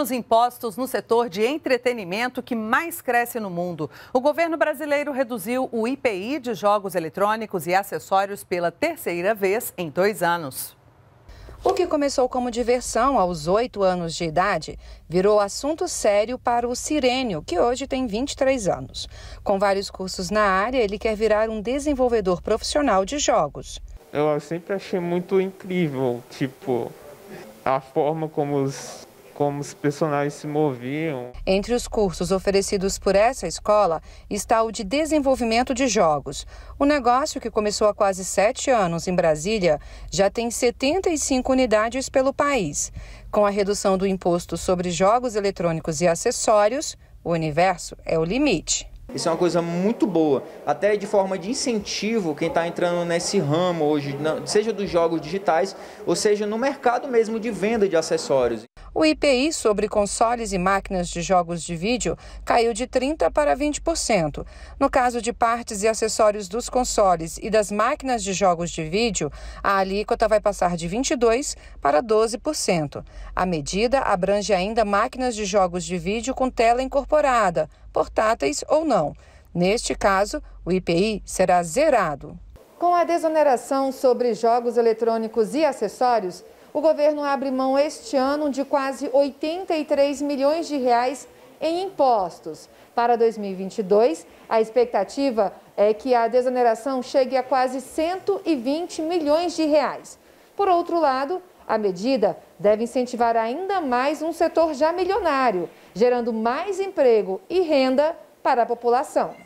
Os impostos no setor de entretenimento que mais cresce no mundo. O governo brasileiro reduziu o IPI de jogos eletrônicos e acessórios pela terceira vez em dois anos. O que começou como diversão aos oito anos de idade virou assunto sério para o Sirênio, que hoje tem 23 anos. Com vários cursos na área, ele quer virar um desenvolvedor profissional de jogos. Eu sempre achei muito incrível, tipo, a forma como os como os personagens se moviam. Entre os cursos oferecidos por essa escola está o de desenvolvimento de jogos. O negócio, que começou há quase sete anos em Brasília, já tem 75 unidades pelo país. Com a redução do imposto sobre jogos eletrônicos e acessórios, o universo é o limite. Isso é uma coisa muito boa, até de forma de incentivo quem está entrando nesse ramo hoje, seja dos jogos digitais ou seja no mercado mesmo de venda de acessórios o IPI sobre consoles e máquinas de jogos de vídeo caiu de 30% para 20%. No caso de partes e acessórios dos consoles e das máquinas de jogos de vídeo, a alíquota vai passar de 22% para 12%. A medida abrange ainda máquinas de jogos de vídeo com tela incorporada, portáteis ou não. Neste caso, o IPI será zerado. Com a desoneração sobre jogos eletrônicos e acessórios, o governo abre mão este ano de quase 83 milhões de reais em impostos. Para 2022, a expectativa é que a desoneração chegue a quase 120 milhões de reais. Por outro lado, a medida deve incentivar ainda mais um setor já milionário, gerando mais emprego e renda para a população.